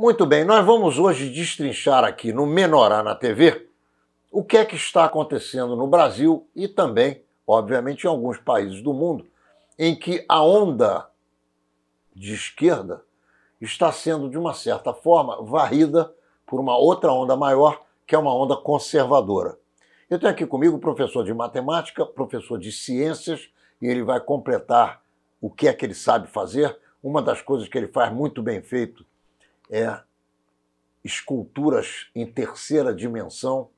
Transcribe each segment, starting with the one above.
Muito bem, nós vamos hoje destrinchar aqui no Menorá na TV o que é que está acontecendo no Brasil e também, obviamente, em alguns países do mundo, em que a onda de esquerda está sendo, de uma certa forma, varrida por uma outra onda maior, que é uma onda conservadora. Eu tenho aqui comigo o professor de matemática, professor de ciências, e ele vai completar o que é que ele sabe fazer. Uma das coisas que ele faz muito bem feito é esculturas em terceira dimensão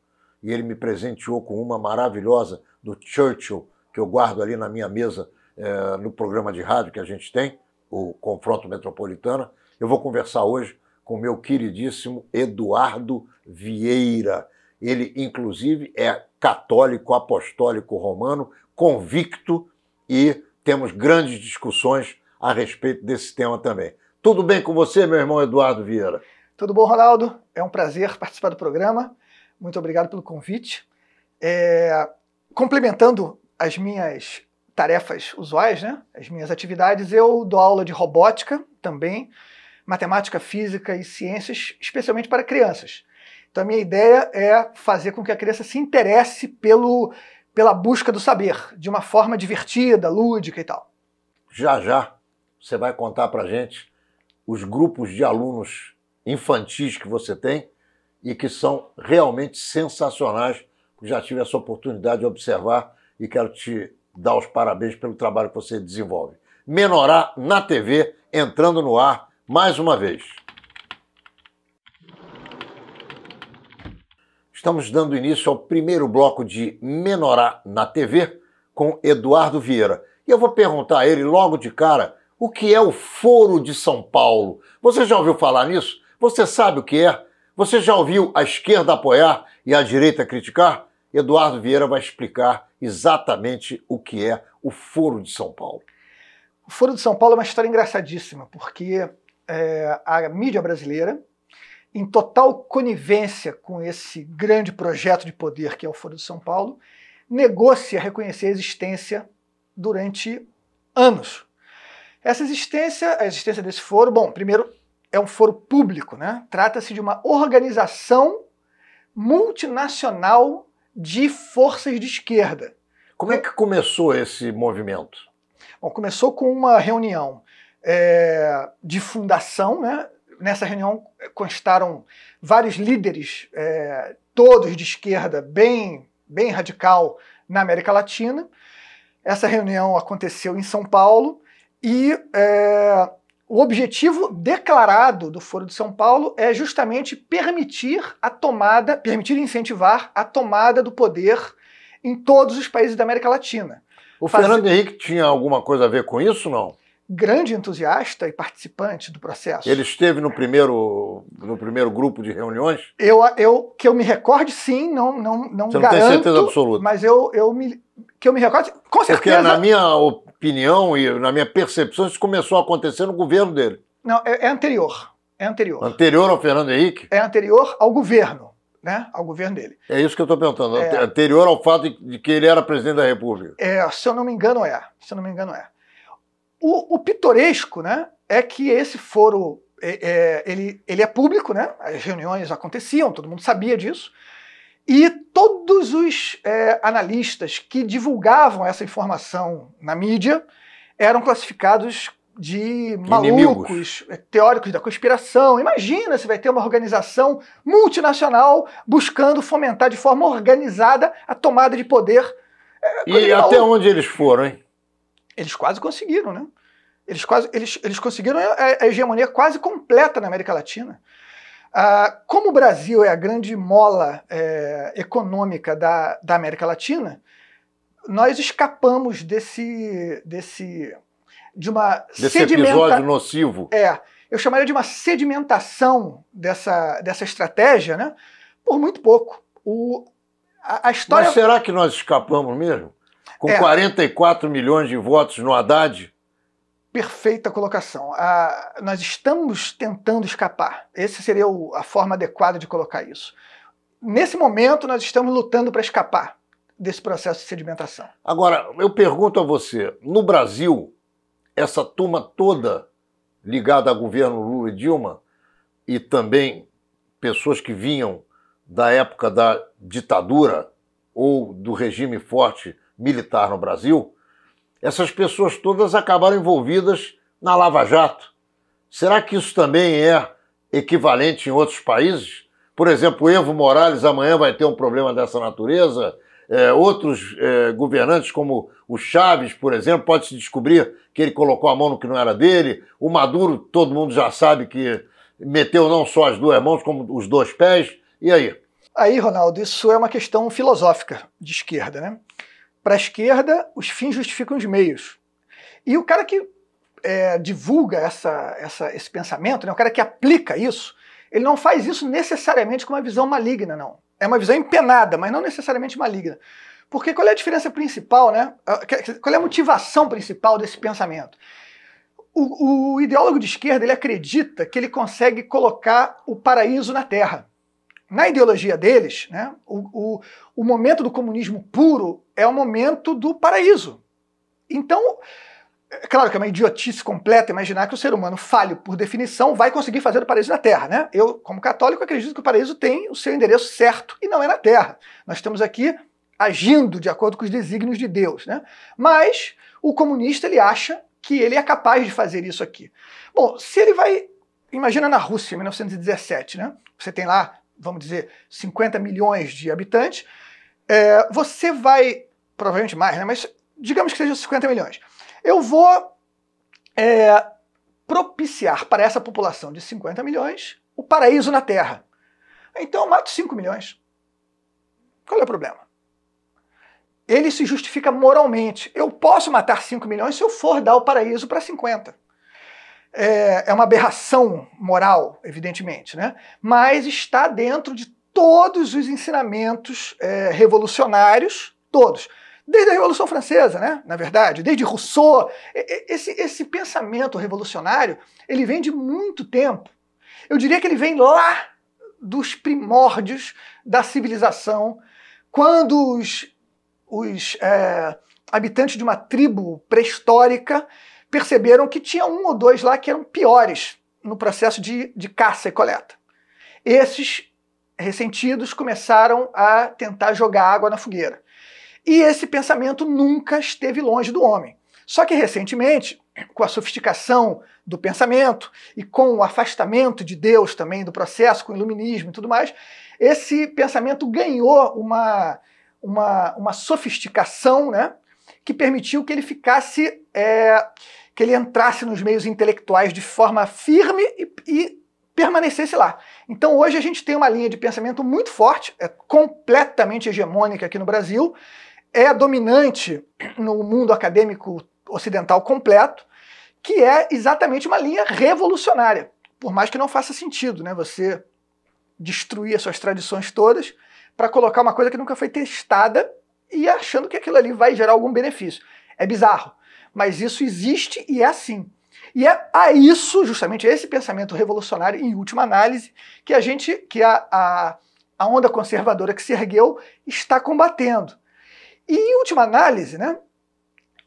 e ele me presenteou com uma maravilhosa do Churchill que eu guardo ali na minha mesa é, no programa de rádio que a gente tem, o Confronto Metropolitana. Eu vou conversar hoje com meu queridíssimo Eduardo Vieira. Ele, inclusive, é católico apostólico romano, convicto, e temos grandes discussões a respeito desse tema também. Tudo bem com você, meu irmão Eduardo Vieira? Tudo bom, Ronaldo? É um prazer participar do programa. Muito obrigado pelo convite. É... Complementando as minhas tarefas usuais, né? as minhas atividades, eu dou aula de robótica também, matemática, física e ciências, especialmente para crianças. Então a minha ideia é fazer com que a criança se interesse pelo, pela busca do saber, de uma forma divertida, lúdica e tal. Já já você vai contar para gente os grupos de alunos infantis que você tem e que são realmente sensacionais. Já tive essa oportunidade de observar e quero te dar os parabéns pelo trabalho que você desenvolve. Menorá na TV, entrando no ar mais uma vez. Estamos dando início ao primeiro bloco de Menorá na TV com Eduardo Vieira. E eu vou perguntar a ele logo de cara o que é o Foro de São Paulo? Você já ouviu falar nisso? Você sabe o que é? Você já ouviu a esquerda apoiar e a direita criticar? Eduardo Vieira vai explicar exatamente o que é o Foro de São Paulo. O Foro de São Paulo é uma história engraçadíssima, porque é, a mídia brasileira, em total conivência com esse grande projeto de poder que é o Foro de São Paulo, negou-se a reconhecer a existência durante anos. Essa existência, a existência desse foro, bom, primeiro é um foro público, né? Trata-se de uma organização multinacional de forças de esquerda. Como é que começou esse movimento? Bom, começou com uma reunião é, de fundação, né? Nessa reunião constaram vários líderes, é, todos de esquerda, bem, bem radical na América Latina. Essa reunião aconteceu em São Paulo e é, o objetivo declarado do Foro de São Paulo é justamente permitir a tomada, permitir incentivar a tomada do poder em todos os países da América Latina. O Faz... Fernando Henrique tinha alguma coisa a ver com isso, não? grande entusiasta e participante do processo. Ele esteve no primeiro, no primeiro grupo de reuniões? Eu, eu que eu me recorde, sim, não não não Você não garanto, tem certeza absoluta. Mas eu, eu me que eu me recorde, com certeza. Porque na minha opinião e na minha percepção isso começou a acontecer no governo dele. Não, é, é anterior, é anterior. Anterior ao Fernando Henrique? É anterior ao governo. Né, ao governo dele. É isso que eu estou perguntando, é, anterior ao fato de que ele era presidente da República. É, se eu não me engano, é. Se eu não me engano, é. O, o pitoresco né, é que esse foro é, é, ele, ele é público, né? as reuniões aconteciam, todo mundo sabia disso, e todos os é, analistas que divulgavam essa informação na mídia eram classificados de malucos, Inimigos. É, teóricos da conspiração. Imagina se vai ter uma organização multinacional buscando fomentar de forma organizada a tomada de poder. É, e até onde eles foram, hein? Eles quase conseguiram, né? Eles, quase, eles, eles conseguiram a, é, é, a hegemonia quase completa na América Latina. Ah, como o Brasil é a grande mola é, econômica da, da América Latina, nós escapamos desse, desse de uma desse sedimenta... episódio nocivo. É, eu chamaria de uma sedimentação dessa, dessa estratégia, né? Por muito pouco. O, a, a história. Mas será que nós escapamos mesmo? com é, 44 milhões de votos no Haddad? Perfeita colocação. Ah, nós estamos tentando escapar. Essa seria o, a forma adequada de colocar isso. Nesse momento, nós estamos lutando para escapar desse processo de sedimentação. Agora, eu pergunto a você: no Brasil, essa turma toda ligada ao governo Lula e Dilma, e também pessoas que vinham da época da ditadura ou do regime forte militar no Brasil, essas pessoas todas acabaram envolvidas na Lava Jato. Será que isso também é equivalente em outros países? Por exemplo, Evo Morales amanhã vai ter um problema dessa natureza. É, outros é, governantes, como o Chaves, por exemplo, pode se descobrir que ele colocou a mão no que não era dele. O Maduro, todo mundo já sabe que meteu não só as duas mãos, como os dois pés. E aí? Aí, Ronaldo, isso é uma questão filosófica de esquerda, né? Para a esquerda, os fins justificam os meios. E o cara que é, divulga essa, essa, esse pensamento, né, o cara que aplica isso, ele não faz isso necessariamente com uma visão maligna, não. É uma visão empenada, mas não necessariamente maligna. Porque qual é a diferença principal, né? Qual é a motivação principal desse pensamento? O, o ideólogo de esquerda ele acredita que ele consegue colocar o paraíso na Terra. Na ideologia deles, né, o, o, o momento do comunismo puro é o momento do paraíso. Então, é claro que é uma idiotice completa imaginar que o ser humano falho, por definição, vai conseguir fazer o paraíso na Terra, né? Eu, como católico, acredito que o paraíso tem o seu endereço certo e não é na Terra. Nós estamos aqui agindo de acordo com os desígnios de Deus, né? Mas o comunista ele acha que ele é capaz de fazer isso aqui. Bom, se ele vai, imagina na Rússia, em 1917, né? Você tem lá, vamos dizer, 50 milhões de habitantes. É, você vai provavelmente mais, né? Mas digamos que seja 50 milhões. Eu vou é, propiciar para essa população de 50 milhões o paraíso na Terra. Então eu mato 5 milhões. Qual é o problema? Ele se justifica moralmente. Eu posso matar 5 milhões se eu for dar o paraíso para 50. É, é uma aberração moral, evidentemente, né? mas está dentro de todos os ensinamentos é, revolucionários, todos desde a Revolução Francesa, né? na verdade, desde Rousseau. Esse, esse pensamento revolucionário, ele vem de muito tempo. Eu diria que ele vem lá dos primórdios da civilização, quando os, os é, habitantes de uma tribo pré-histórica perceberam que tinha um ou dois lá que eram piores no processo de, de caça e coleta. Esses ressentidos começaram a tentar jogar água na fogueira. E esse pensamento nunca esteve longe do homem. Só que recentemente, com a sofisticação do pensamento e com o afastamento de Deus também do processo, com o iluminismo e tudo mais, esse pensamento ganhou uma, uma, uma sofisticação né, que permitiu que ele ficasse, é, que ele entrasse nos meios intelectuais de forma firme e, e permanecesse lá. Então hoje a gente tem uma linha de pensamento muito forte, é completamente hegemônica aqui no Brasil, é dominante no mundo acadêmico ocidental completo, que é exatamente uma linha revolucionária. Por mais que não faça sentido, né? Você destruir as suas tradições todas para colocar uma coisa que nunca foi testada e achando que aquilo ali vai gerar algum benefício. É bizarro, mas isso existe e é assim. E é a isso, justamente a esse pensamento revolucionário, em última análise, que a gente, que a, a, a onda conservadora que se ergueu está combatendo. E em última análise, né,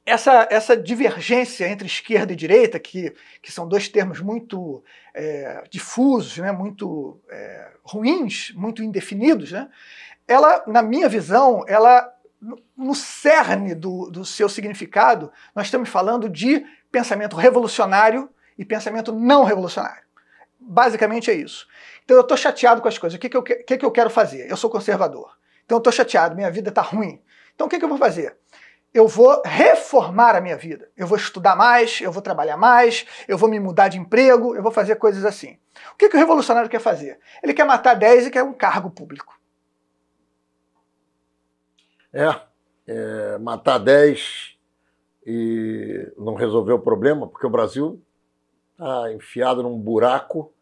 essa, essa divergência entre esquerda e direita, que, que são dois termos muito é, difusos, né, muito é, ruins, muito indefinidos, né, ela, na minha visão, ela no, cerne do, do seu significado, nós estamos falando de pensamento revolucionário e pensamento não revolucionário. Basicamente é isso. Então eu estou chateado com as coisas. O que, que, eu, que, que eu quero fazer? Eu sou conservador. Então eu estou chateado, minha vida está ruim. Então o que, que eu vou fazer? eu vou reformar a minha vida. Eu vou estudar mais, eu vou trabalhar mais, eu vou me mudar de emprego, eu vou fazer coisas assim. O que, que o revolucionário quer fazer? Ele quer matar 10 e quer um cargo público. É, é matar 10 e não resolver o problema, porque o Brasil está enfiado num buraco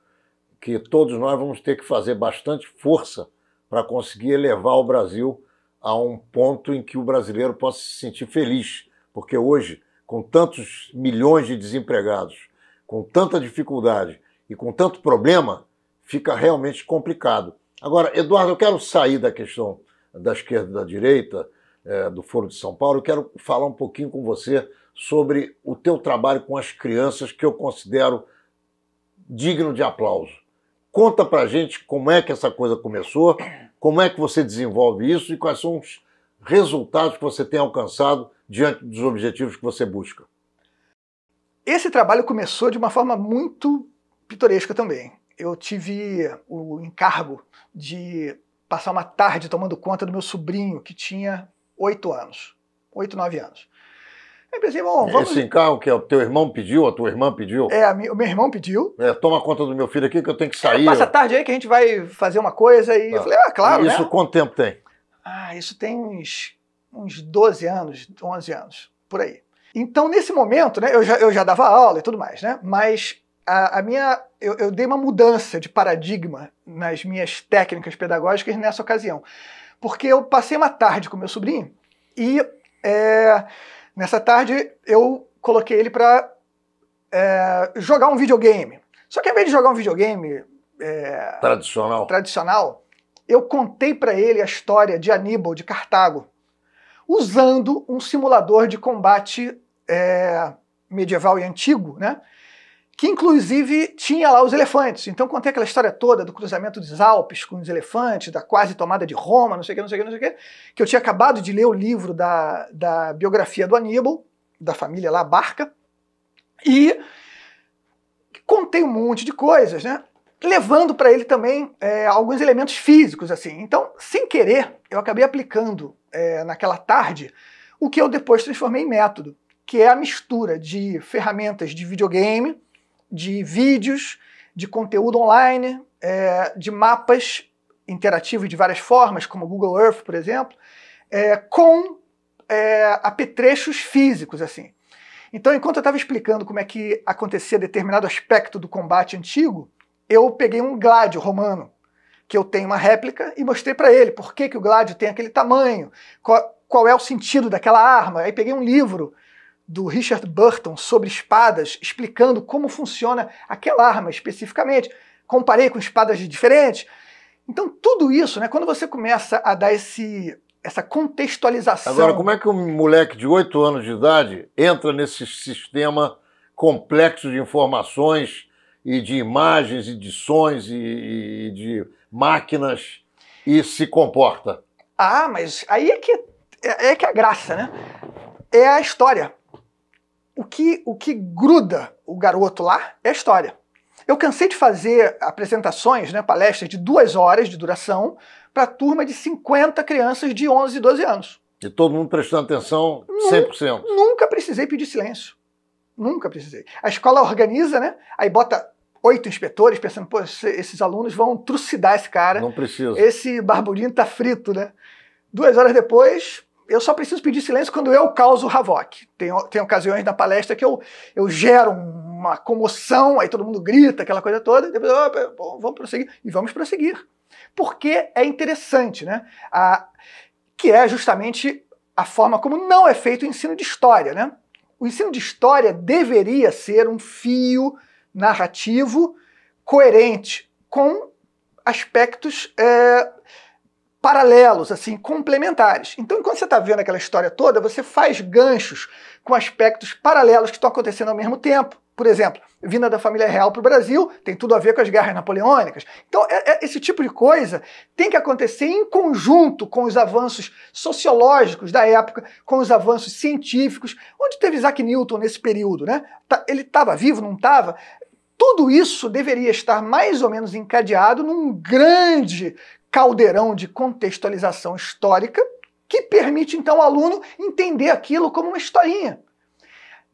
que todos nós vamos ter que fazer bastante força para conseguir elevar o Brasil a um ponto em que o brasileiro possa se sentir feliz, porque hoje, com tantos milhões de desempregados, com tanta dificuldade e com tanto problema, fica realmente complicado. Agora, Eduardo, eu quero sair da questão da esquerda e da direita, é, do Foro de São Paulo, eu quero falar um pouquinho com você sobre o teu trabalho com as crianças, que eu considero digno de aplauso. Conta pra gente como é que essa coisa começou como é que você desenvolve isso e quais são os resultados que você tem alcançado diante dos objetivos que você busca? Esse trabalho começou de uma forma muito pitoresca também. Eu tive o encargo de passar uma tarde tomando conta do meu sobrinho, que tinha oito anos, oito, nove anos. Aí pensei, bom, vamos. Esse carro que é o teu irmão pediu, a tua irmã pediu? É, a o meu irmão pediu. É, toma conta do meu filho aqui que eu tenho que sair. É, passa a tarde aí que a gente vai fazer uma coisa e ah. eu falei, ah, claro. E isso né? quanto tempo tem? Ah, isso tem uns, uns 12 anos, 11 anos, por aí. Então, nesse momento, né, eu já, eu já dava aula e tudo mais, né? Mas a, a minha. Eu, eu dei uma mudança de paradigma nas minhas técnicas pedagógicas nessa ocasião. Porque eu passei uma tarde com meu sobrinho e. É, Nessa tarde eu coloquei ele para é, jogar um videogame. Só que ao invés de jogar um videogame é, tradicional. tradicional, eu contei para ele a história de Aníbal de Cartago, usando um simulador de combate é, medieval e antigo, né? que inclusive tinha lá os elefantes. Então contei aquela história toda do cruzamento dos Alpes com os elefantes, da quase tomada de Roma, não sei o que, não sei o que, não sei o que, que eu tinha acabado de ler o livro da, da biografia do Aníbal, da família lá, Barca, e contei um monte de coisas, né? Levando para ele também é, alguns elementos físicos, assim. Então, sem querer, eu acabei aplicando é, naquela tarde o que eu depois transformei em método, que é a mistura de ferramentas de videogame, de vídeos, de conteúdo online, é, de mapas interativos de várias formas, como Google Earth, por exemplo, é, com é, apetrechos físicos, assim. Então, enquanto eu estava explicando como é que acontecia determinado aspecto do combate antigo, eu peguei um gládio romano, que eu tenho uma réplica, e mostrei para ele por que, que o gládio tem aquele tamanho, qual, qual é o sentido daquela arma. Aí peguei um livro do Richard Burton sobre espadas, explicando como funciona aquela arma especificamente. Comparei com espadas diferentes. Então, tudo isso, né, quando você começa a dar esse, essa contextualização. Agora, como é que um moleque de 8 anos de idade entra nesse sistema complexo de informações e de imagens e de sons e, e de máquinas e se comporta? Ah, mas aí é que é, é que é a graça, né? É a história o que, o que gruda o garoto lá é a história. Eu cansei de fazer apresentações, né, palestras de duas horas de duração para turma de 50 crianças de 11 e 12 anos. E todo mundo prestando atenção 100%. Nunca, nunca precisei pedir silêncio. Nunca precisei. A escola organiza, né? Aí bota oito inspetores pensando, pô, esses alunos vão trucidar esse cara. Não precisa. Esse barburinho tá frito, né? Duas horas depois, eu só preciso pedir silêncio quando eu causo havoc. Tem, tem ocasiões na palestra que eu, eu gero uma comoção, aí todo mundo grita, aquela coisa toda, depois vamos prosseguir, e vamos prosseguir. Porque é interessante, né? A, que é justamente a forma como não é feito o ensino de história, né? O ensino de história deveria ser um fio narrativo coerente com aspectos é, paralelos, assim, complementares. Então, enquanto você está vendo aquela história toda, você faz ganchos com aspectos paralelos que estão acontecendo ao mesmo tempo. Por exemplo, vinda da família real para o Brasil tem tudo a ver com as guerras napoleônicas. Então, é, é, esse tipo de coisa tem que acontecer em conjunto com os avanços sociológicos da época, com os avanços científicos. Onde teve Isaac Newton nesse período, né? Tá, ele estava vivo, não estava? Tudo isso deveria estar mais ou menos encadeado num grande caldeirão de contextualização histórica que permite então ao aluno entender aquilo como uma historinha.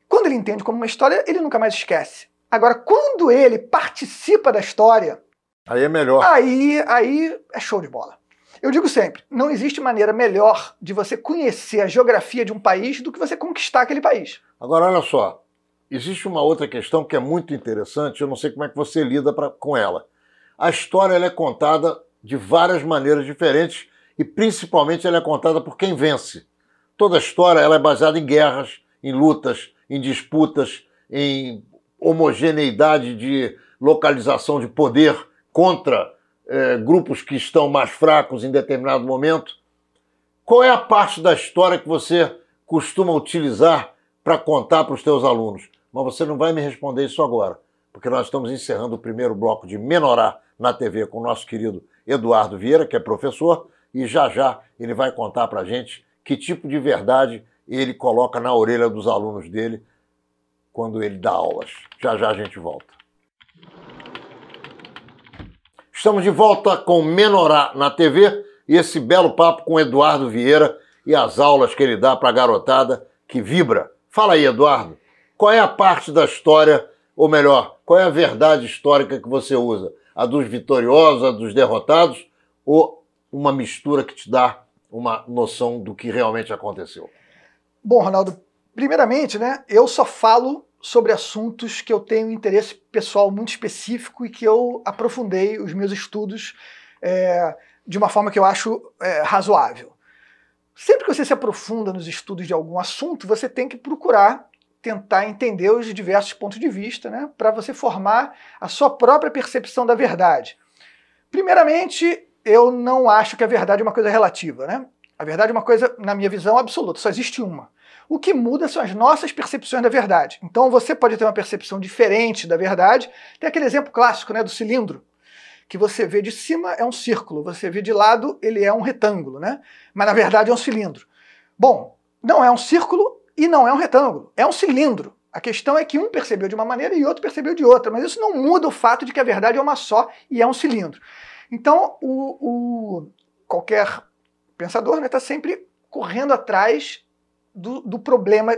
Quando ele entende como uma história, ele nunca mais esquece. Agora, quando ele participa da história, aí é melhor. Aí, aí é show de bola. Eu digo sempre, não existe maneira melhor de você conhecer a geografia de um país do que você conquistar aquele país. Agora, olha só, existe uma outra questão que é muito interessante, eu não sei como é que você lida pra, com ela. A história é contada de várias maneiras diferentes e principalmente ela é contada por quem vence. Toda a história ela é baseada em guerras, em lutas, em disputas, em homogeneidade de localização de poder contra eh, grupos que estão mais fracos em determinado momento. Qual é a parte da história que você costuma utilizar para contar para os teus alunos? Mas você não vai me responder isso agora, porque nós estamos encerrando o primeiro bloco de Menorá na TV com o nosso querido Eduardo Vieira, que é professor, e já já ele vai contar para a gente que tipo de verdade ele coloca na orelha dos alunos dele quando ele dá aulas. Já já a gente volta. Estamos de volta com Menorá na TV e esse belo papo com Eduardo Vieira e as aulas que ele dá para a garotada que vibra. Fala aí, Eduardo, qual é a parte da história, ou melhor, qual é a verdade histórica que você usa? a dos vitoriosos, a dos derrotados, ou uma mistura que te dá uma noção do que realmente aconteceu? Bom, Ronaldo, primeiramente, né, eu só falo sobre assuntos que eu tenho interesse pessoal muito específico e que eu aprofundei os meus estudos é, de uma forma que eu acho é, razoável. Sempre que você se aprofunda nos estudos de algum assunto, você tem que procurar tentar entender os diversos pontos de vista, né, para você formar a sua própria percepção da verdade. Primeiramente, eu não acho que a verdade é uma coisa relativa, né? A verdade é uma coisa, na minha visão, absoluta, só existe uma. O que muda são as nossas percepções da verdade. Então você pode ter uma percepção diferente da verdade. Tem aquele exemplo clássico, né, do cilindro, que você vê de cima é um círculo, você vê de lado ele é um retângulo, né? Mas na verdade é um cilindro. Bom, não é um círculo, e não é um retângulo, é um cilindro. A questão é que um percebeu de uma maneira e outro percebeu de outra, mas isso não muda o fato de que a verdade é uma só e é um cilindro. Então, o, o qualquer pensador está né, tá sempre correndo atrás do, do problema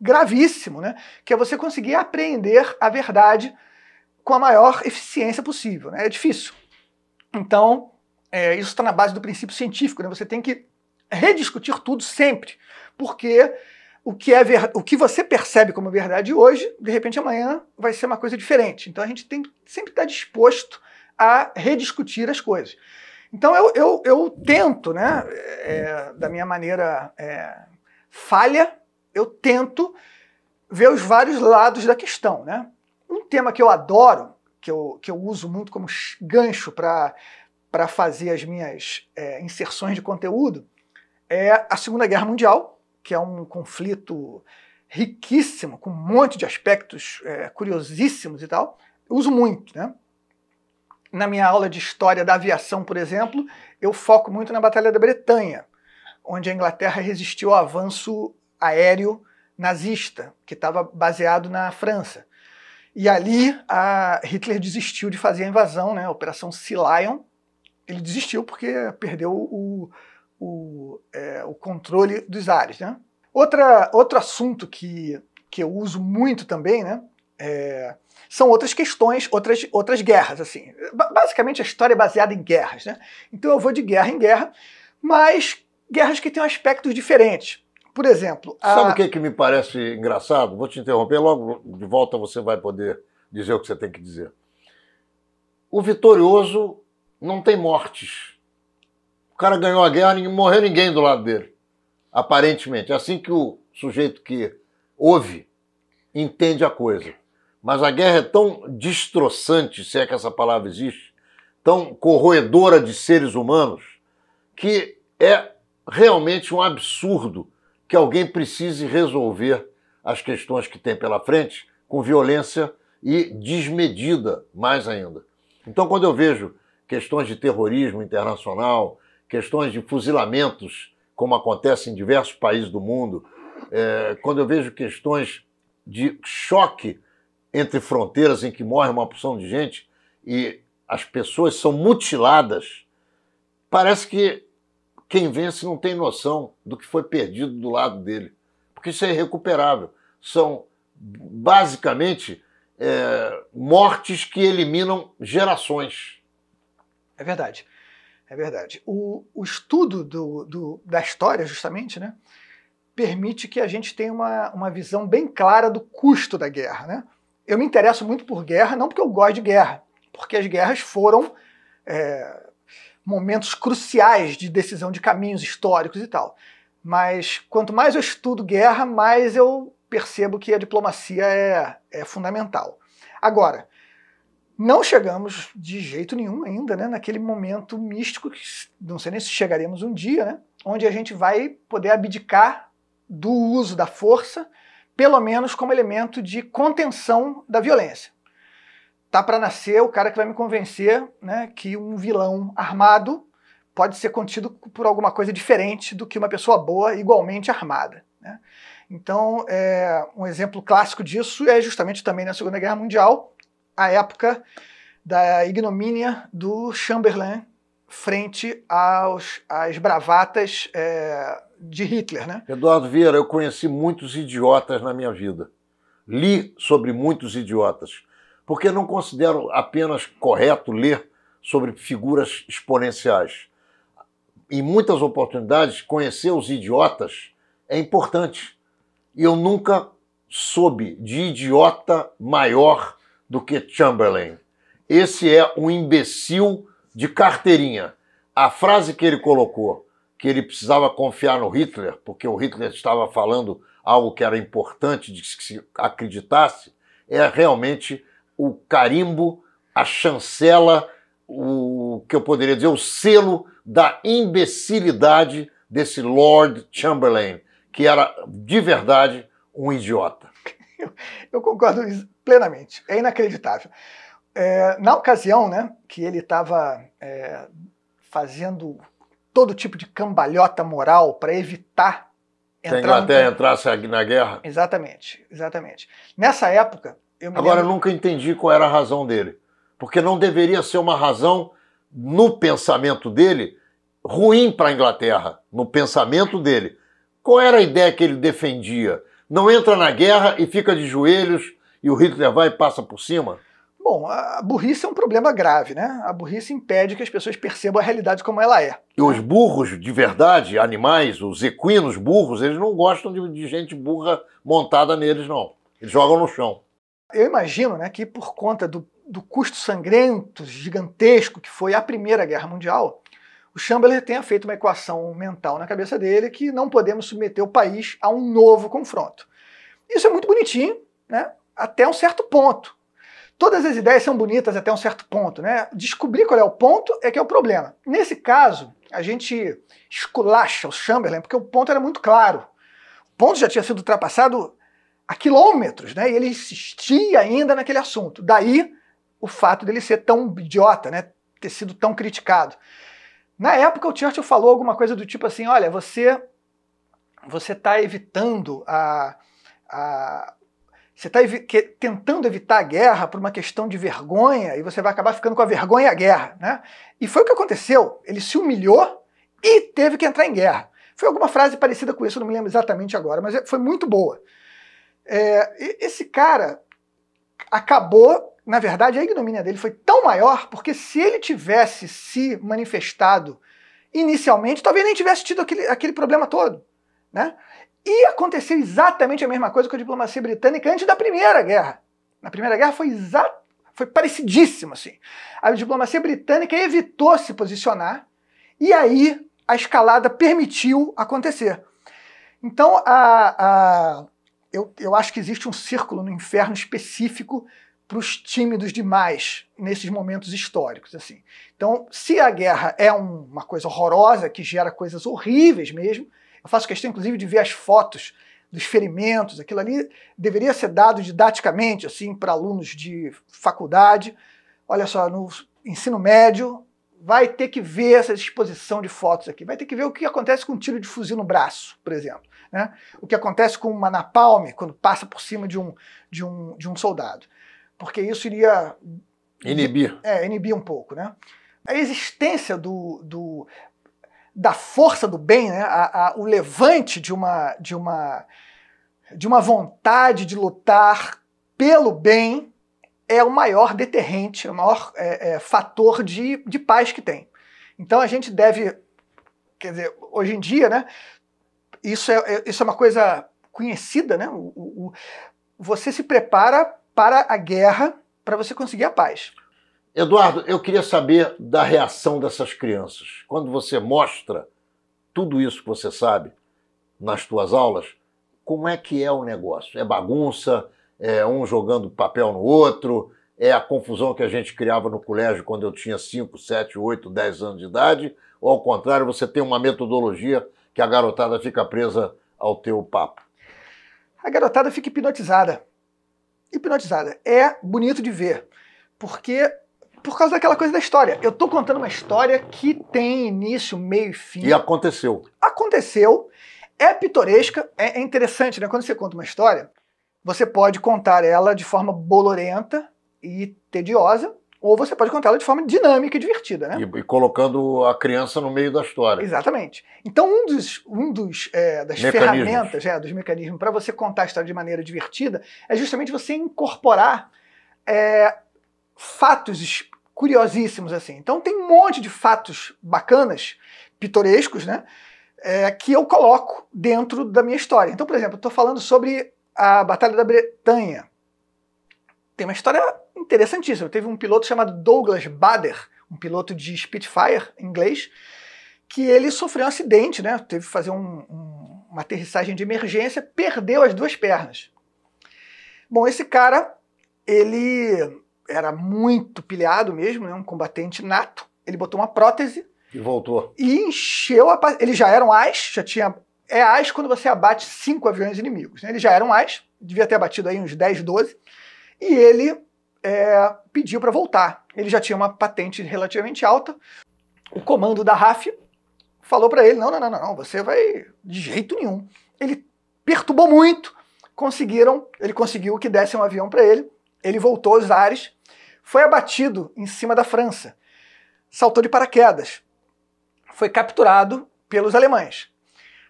gravíssimo, né, que é você conseguir apreender a verdade com a maior eficiência possível. Né? É difícil. Então, é, isso está na base do princípio científico. Né? Você tem que rediscutir tudo sempre, porque o que, é ver, o que você percebe como verdade hoje, de repente amanhã vai ser uma coisa diferente. Então a gente tem sempre estar disposto a rediscutir as coisas. Então eu, eu, eu tento, né, é, da minha maneira é, falha, eu tento ver os vários lados da questão. Né? Um tema que eu adoro, que eu, que eu uso muito como gancho para fazer as minhas é, inserções de conteúdo, é a Segunda Guerra Mundial que é um conflito riquíssimo, com um monte de aspectos é, curiosíssimos e tal, uso muito, né? Na minha aula de história da aviação, por exemplo, eu foco muito na Batalha da Bretanha, onde a Inglaterra resistiu ao avanço aéreo nazista, que estava baseado na França. E ali Hitler desistiu de fazer a invasão, né? A Operação Sea Lion. Ele desistiu porque perdeu o, o, é, o controle dos ares. Né? Outra, outro assunto que, que eu uso muito também né, é, são outras questões, outras, outras guerras. assim. Basicamente, a história é baseada em guerras. Né? Então, eu vou de guerra em guerra, mas guerras que têm aspectos diferentes. Por exemplo. A... Sabe o que, é que me parece engraçado? Vou te interromper, logo de volta você vai poder dizer o que você tem que dizer. O vitorioso não tem mortes. O cara ganhou a guerra, não morreu ninguém do lado dele. Aparentemente. É assim que o sujeito que ouve entende a coisa. Mas a guerra é tão destroçante, se é que essa palavra existe, tão corroedora de seres humanos, que é realmente um absurdo que alguém precise resolver as questões que tem pela frente com violência e desmedida, mais ainda. Então, quando eu vejo questões de terrorismo internacional, questões de fuzilamentos, como acontece em diversos países do mundo, é, quando eu vejo questões de choque entre fronteiras em que morre uma porção de gente e as pessoas são mutiladas, parece que quem vence não tem noção do que foi perdido do lado dele, porque isso é irrecuperável. São basicamente é, mortes que eliminam gerações. É verdade. É verdade. O, o estudo do, do, da história, justamente, né, permite que a gente tenha uma, uma visão bem clara do custo da guerra. Né? Eu me interesso muito por guerra, não porque eu gosto de guerra, porque as guerras foram é, momentos cruciais de decisão de caminhos históricos e tal. Mas quanto mais eu estudo guerra, mais eu percebo que a diplomacia é, é fundamental. Agora, não chegamos de jeito nenhum ainda, né, naquele momento místico, que não sei nem se chegaremos um dia, né, onde a gente vai poder abdicar do uso da força, pelo menos como elemento de contenção da violência. Tá para nascer o cara que vai me convencer, né, que um vilão armado pode ser contido por alguma coisa diferente do que uma pessoa boa igualmente armada. Né? Então, é, um exemplo clássico disso é justamente também na Segunda Guerra Mundial, a época da ignomínia do Chamberlain frente aos, às bravatas é, de Hitler. Né? Eduardo Vieira, eu conheci muitos idiotas na minha vida. Li sobre muitos idiotas. Porque não considero apenas correto ler sobre figuras exponenciais. Em muitas oportunidades, conhecer os idiotas é importante. E eu nunca soube de idiota maior do que Chamberlain. Esse é um imbecil de carteirinha. A frase que ele colocou, que ele precisava confiar no Hitler, porque o Hitler estava falando algo que era importante de que se acreditasse, é realmente o carimbo, a chancela, o que eu poderia dizer, o selo da imbecilidade desse Lord Chamberlain, que era de verdade um idiota. Eu, eu concordo plenamente. É inacreditável. É, na ocasião, né, que ele estava é, fazendo todo tipo de cambalhota moral para evitar que a Inglaterra entrasse na guerra. Exatamente, exatamente. Nessa época, eu me agora lembro... eu nunca entendi qual era a razão dele, porque não deveria ser uma razão no pensamento dele ruim para a Inglaterra, no pensamento dele. Qual era a ideia que ele defendia? não entra na guerra e fica de joelhos e o Hitler vai e passa por cima? Bom, a burrice é um problema grave, né? A burrice impede que as pessoas percebam a realidade como ela é. E os burros de verdade, animais, os equinos burros, eles não gostam de, de gente burra montada neles, não. Eles jogam no chão. Eu imagino né, que por conta do, do custo sangrento, gigantesco que foi a Primeira Guerra Mundial, o Chamberlain tenha feito uma equação mental na cabeça dele que não podemos submeter o país a um novo confronto. Isso é muito bonitinho, né? até um certo ponto. Todas as ideias são bonitas até um certo ponto, né? Descobrir qual é o ponto é que é o problema. Nesse caso, a gente esculacha o Chamberlain né? porque o ponto era muito claro. O ponto já tinha sido ultrapassado a quilômetros, né? E ele insistia ainda naquele assunto. Daí o fato dele ser tão idiota, né? Ter sido tão criticado. Na época, o Churchill falou alguma coisa do tipo assim: olha, você você está evitando a, a você está evi tentando evitar a guerra por uma questão de vergonha e você vai acabar ficando com a vergonha e a guerra, né? E foi o que aconteceu. Ele se humilhou e teve que entrar em guerra. Foi alguma frase parecida com isso, não me lembro exatamente agora, mas é, foi muito boa. É, esse cara acabou na verdade, a ignomínia dele foi tão maior porque se ele tivesse se manifestado inicialmente, talvez nem tivesse tido aquele, aquele problema todo, né? E aconteceu exatamente a mesma coisa com a diplomacia britânica antes da Primeira Guerra. Na Primeira Guerra foi exatamente foi parecidíssimo assim. A diplomacia britânica evitou se posicionar e aí a escalada permitiu acontecer. Então, a, a, eu, eu acho que existe um círculo no inferno específico para os tímidos demais nesses momentos históricos. assim. Então, se a guerra é um, uma coisa horrorosa, que gera coisas horríveis mesmo, eu faço questão, inclusive, de ver as fotos dos ferimentos, aquilo ali deveria ser dado didaticamente, assim, para alunos de faculdade. Olha só, no ensino médio, vai ter que ver essa exposição de fotos aqui, vai ter que ver o que acontece com um tiro de fuzil no braço, por exemplo, né? o que acontece com uma napalm quando passa por cima de um, de um, de um soldado porque isso iria. Inibir. É, inibir um pouco, né? A existência do, do da força do bem, né? A, a, o levante de uma, de, uma, de uma vontade de lutar pelo bem é o maior deterrente, é o maior é, é, fator de, de paz que tem. Então a gente deve, quer dizer, hoje em dia, né? Isso é, é isso é uma coisa conhecida, né? O, o, o, você se prepara para a guerra para você conseguir a paz. Eduardo, eu queria saber da reação dessas crianças. Quando você mostra tudo isso que você sabe nas tuas aulas, como é que é o negócio? É bagunça? É um jogando papel no outro? É a confusão que a gente criava no colégio quando eu tinha 5, 7, 8, 10 anos de idade? Ou ao contrário, você tem uma metodologia que a garotada fica presa ao teu papo? A garotada fica hipnotizada hipnotizada. É bonito de ver, porque por causa daquela coisa da história. Eu tô contando uma história que tem início, meio e fim. E aconteceu. Aconteceu. É pitoresca, é, é interessante, né? Quando você conta uma história, você pode contar ela de forma bolorenta e tediosa, ou você pode contá-la de forma dinâmica e divertida, né? E, e, colocando a criança no meio da história. Exatamente. Então, um dos, um dos é, das ferramentas, é, dos mecanismos para você contar a história de maneira divertida é justamente você incorporar é, fatos curiosíssimos assim. Então, tem um monte de fatos bacanas, pitorescos, né? É, que eu coloco dentro da minha história. Então, por exemplo, estou falando sobre a Batalha da Bretanha. Tem uma história interessantíssimo. Teve um piloto chamado Douglas Bader, um piloto de Spitfire inglês, que ele sofreu um acidente, né? Teve que fazer um, um, uma aterrissagem de emergência, perdeu as duas pernas. Bom, esse cara, ele era muito pilhado mesmo, né? Um combatente nato. Ele botou uma prótese. E voltou. E encheu a. Ele já era um AS, já tinha. É AS quando você abate cinco aviões inimigos. Né? Ele já era um AS, devia ter abatido aí uns 10, 12. E ele é, pediu para voltar. Ele já tinha uma patente relativamente alta. O comando da RAF falou para ele: não, não, não, não, você vai de jeito nenhum. Ele perturbou muito. Conseguiram, ele conseguiu que desse um avião para ele. Ele voltou aos ares, foi abatido em cima da França, saltou de paraquedas, foi capturado pelos alemães.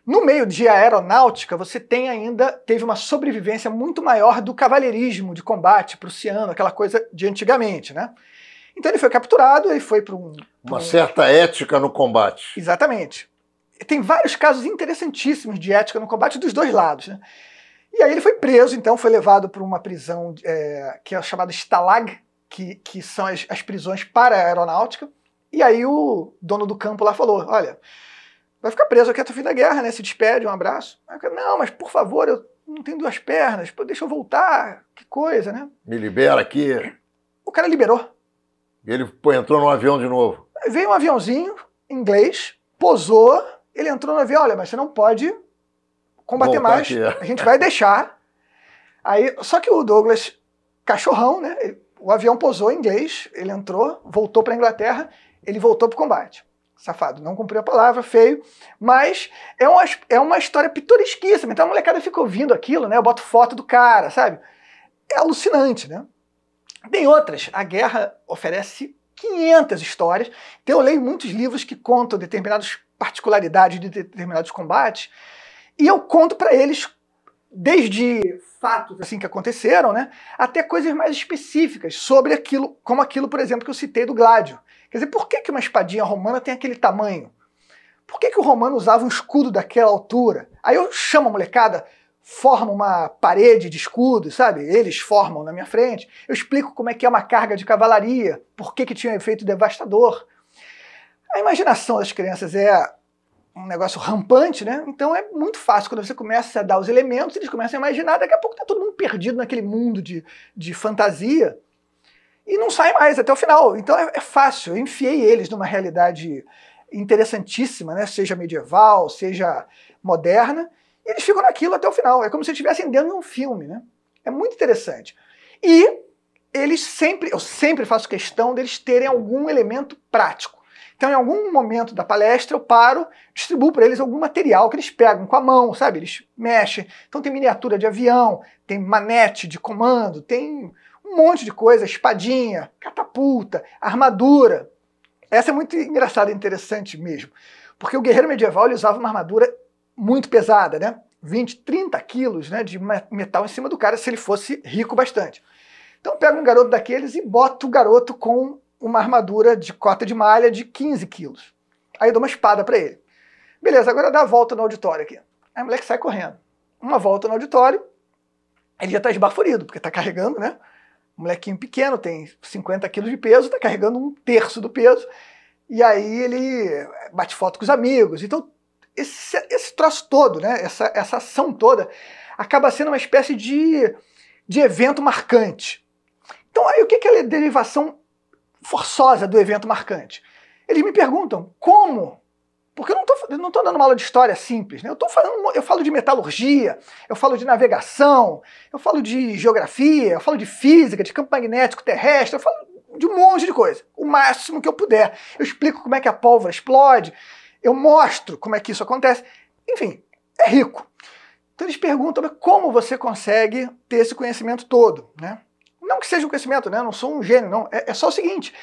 No meio de aeronáutica, você tem ainda, teve uma sobrevivência muito maior do cavalheirismo de combate prussiano, aquela coisa de antigamente, né? Então ele foi capturado, e foi para um... Uma um... certa ética no combate. Exatamente. Tem vários casos interessantíssimos de ética no combate dos dois lados, né? E aí ele foi preso, então foi levado para uma prisão é, que é chamada Stalag, que, que são as, as prisões para a aeronáutica. E aí o dono do campo lá falou, olha vai ficar preso aqui até o fim da guerra, né? Se despede, um abraço. Falo, não, mas por favor, eu não tenho duas pernas, pô, deixa eu voltar, que coisa, né? Me libera aqui. O cara liberou. E ele pô, entrou no avião de novo. veio um aviãozinho inglês, pousou, ele entrou no avião, olha, mas você não pode combater Voltar mais, aqui. É. a gente vai deixar. Aí, só que o Douglas, cachorrão, né? O avião pousou em inglês, ele entrou, voltou para a Inglaterra, ele voltou para o combate safado, não cumpriu a palavra, feio, mas é uma, é uma história pitoresquíssima. Então a molecada fica ouvindo aquilo, né? Eu boto foto do cara, sabe? É alucinante, né? Tem outras. A guerra oferece 500 histórias. Então eu leio muitos livros que contam determinadas particularidades de determinados combates e eu conto para eles desde fatos assim que aconteceram, né, até coisas mais específicas sobre aquilo, como aquilo, por exemplo, que eu citei do Gládio. Quer dizer, por que, que uma espadinha romana tem aquele tamanho? Por que, que o romano usava um escudo daquela altura? Aí eu chamo a molecada, forma uma parede de escudo, sabe? Eles formam na minha frente. Eu explico como é que é uma carga de cavalaria, por que, que tinha um efeito devastador. A imaginação das crianças é um negócio rampante, né? Então é muito fácil. Quando você começa a dar os elementos, eles começam a imaginar, daqui a pouco está todo mundo perdido naquele mundo de, de fantasia e não sai mais até o final. Então é, é fácil. Eu enfiei eles numa realidade interessantíssima, né? Seja medieval, seja moderna, e eles ficam naquilo até o final. É como se estivessem dentro de um filme, né? É muito interessante. E eles sempre, eu sempre faço questão deles terem algum elemento prático. Então, em algum momento da palestra, eu paro, distribuo para eles algum material que eles pegam com a mão, sabe? Eles mexem. Então, tem miniatura de avião, tem manete de comando, tem um monte de coisa, espadinha, catapulta, armadura. Essa é muito engraçada e interessante mesmo, porque o guerreiro medieval usava uma armadura muito pesada, né? 20, 30 quilos né, de metal em cima do cara se ele fosse rico bastante. Então pega um garoto daqueles e bota o garoto com uma armadura de cota de malha de 15 quilos. Aí eu dou uma espada para ele. Beleza, agora dá a volta no auditório aqui. Aí o moleque sai correndo. Uma volta no auditório, ele já está esbaforido, porque está carregando, né? Um molequinho pequeno, tem 50 quilos de peso, está carregando um terço do peso. E aí ele eh, bate foto com os amigos. Então, esse, esse troço todo, né? Essa, essa ação toda, acaba sendo uma espécie de, de evento marcante. Então, aí o que é a derivação forçosa do evento marcante. Eles me perguntam como porque eu não estou dando uma aula de história simples, né? Eu, tô falando, eu falo de metalurgia, eu falo de navegação, eu falo de geografia, eu falo de física, de campo magnético terrestre, eu falo de um monte de coisa, o máximo que eu puder. Eu explico como é que a pólvora explode, eu mostro como é que isso acontece. Enfim, é rico. Então eles perguntam, como você consegue ter esse conhecimento todo, né? Não que seja um conhecimento, né? Eu não sou um gênio, não. É, é só o seguinte: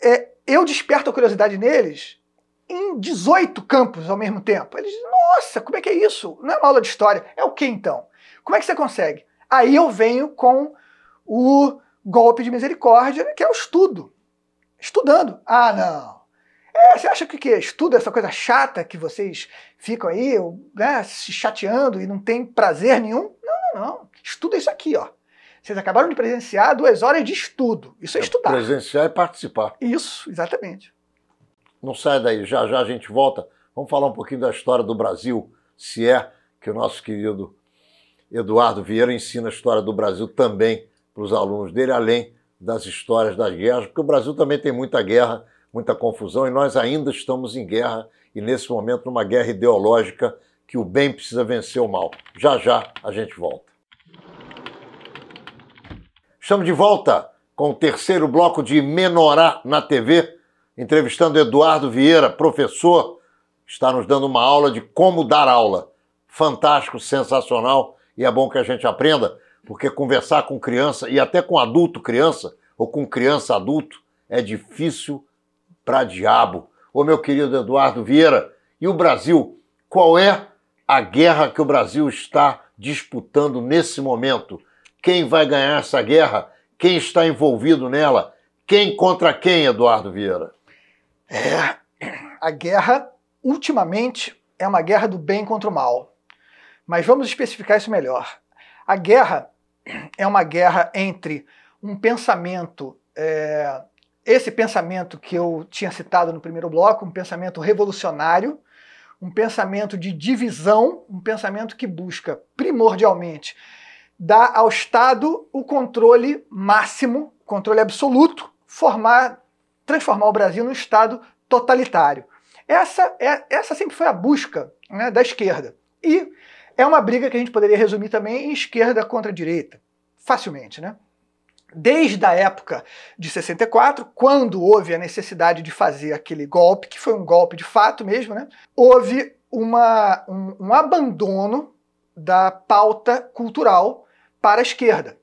é, eu desperto a curiosidade neles em 18 campos ao mesmo tempo. Eles, dizem nossa, como é que é isso? Não é uma aula de história. É o que então? Como é que você consegue? Aí eu venho com o golpe de misericórdia, que é o estudo. Estudando. Ah, não. É, você acha que, estuda estudo é essa coisa chata que vocês ficam aí né, se chateando e não tem prazer nenhum? Não, não, não. Estuda isso aqui, ó. Vocês acabaram de presenciar duas horas de estudo. Isso é, é estudar. Presenciar e é participar. Isso, exatamente. Não sai daí, já já a gente volta. Vamos falar um pouquinho da história do Brasil, se é que o nosso querido Eduardo Vieira ensina a história do Brasil também para os alunos dele, além das histórias das guerras, porque o Brasil também tem muita guerra, muita confusão, e nós ainda estamos em guerra, e nesse momento numa guerra ideológica que o bem precisa vencer o mal. Já já a gente volta. Estamos de volta com o terceiro bloco de Menorá na TV, entrevistando Eduardo Vieira, professor, está nos dando uma aula de como dar aula. Fantástico, sensacional e é bom que a gente aprenda, porque conversar com criança e até com adulto criança ou com criança adulto é difícil pra diabo. Ô meu querido Eduardo Vieira, e o Brasil, qual é a guerra que o Brasil está disputando nesse momento? quem vai ganhar essa guerra, quem está envolvido nela, quem contra quem, Eduardo Vieira? É, a guerra, ultimamente, é uma guerra do bem contra o mal. Mas vamos especificar isso melhor. A guerra é uma guerra entre um pensamento, é, esse pensamento que eu tinha citado no primeiro bloco, um pensamento revolucionário, um pensamento de divisão, um pensamento que busca primordialmente dá ao Estado o controle máximo, controle absoluto, formar, transformar o Brasil num Estado totalitário. Essa, é, essa sempre foi a busca né, da esquerda. E é uma briga que a gente poderia resumir também em esquerda contra direita, facilmente, né? Desde a época de 64, quando houve a necessidade de fazer aquele golpe, que foi um golpe de fato mesmo, né? Houve uma, um, um abandono da pauta cultural para a esquerda.